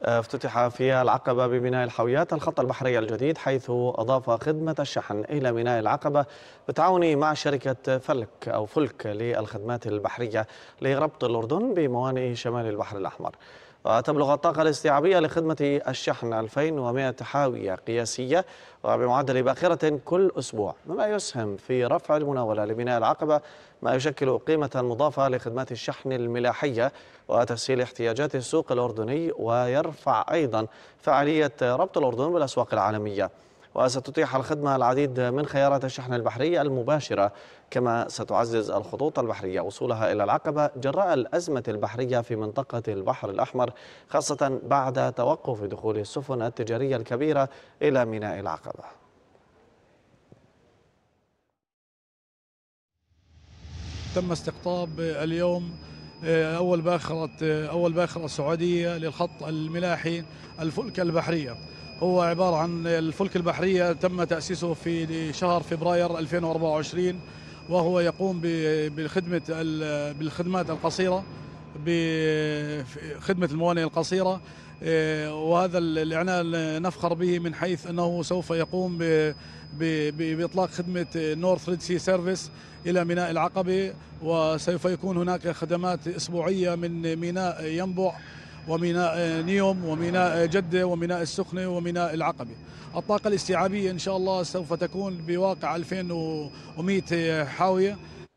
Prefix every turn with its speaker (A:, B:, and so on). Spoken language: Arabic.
A: آه، افتتح في العقبة بميناء الحاويات الخط البحري الجديد حيث أضاف خدمة الشحن إلى ميناء العقبة بالتعاون مع شركة فلك أو فلك للخدمات البحرية لربط الأردن بموانئ شمال البحر الأحمر وتبلغ الطاقة الاستيعابية لخدمة الشحن 2100 حاوية قياسية وبمعدل باخرة كل أسبوع مما يسهم في رفع المناولة لبناء العقبة ما يشكل قيمة مضافة لخدمات الشحن الملاحية وتسهيل احتياجات السوق الأردني ويرفع أيضا فعالية ربط الأردن بالأسواق العالمية وستتيح الخدمة العديد من خيارات الشحن البحرية المباشرة كما ستعزز الخطوط البحرية وصولها إلى العقبة جراء الأزمة البحرية في منطقة البحر الأحمر خاصة بعد توقف دخول السفن التجارية الكبيرة إلى ميناء العقبة
B: تم استقطاب اليوم آه، اول باخره آه، اول باخره سعوديه للخط الملاحي الفلك البحريه هو عبارة عن الفلك البحرية تم تأسيسه في شهر فبراير 2024 وهو يقوم بخدمة بالخدمات القصيرة بخدمة الموانئ القصيرة آه، وهذا الإعلان نفخر به من حيث أنه سوف يقوم بإطلاق خدمة نورث ريد سي سيرفيس إلى ميناء العقبة وسوف يكون هناك خدمات أسبوعية من ميناء ينبع وميناء نيوم وميناء جدة وميناء السخنة وميناء العقبة الطاقة الاستيعابية إن شاء الله سوف تكون بواقع 2100 حاوية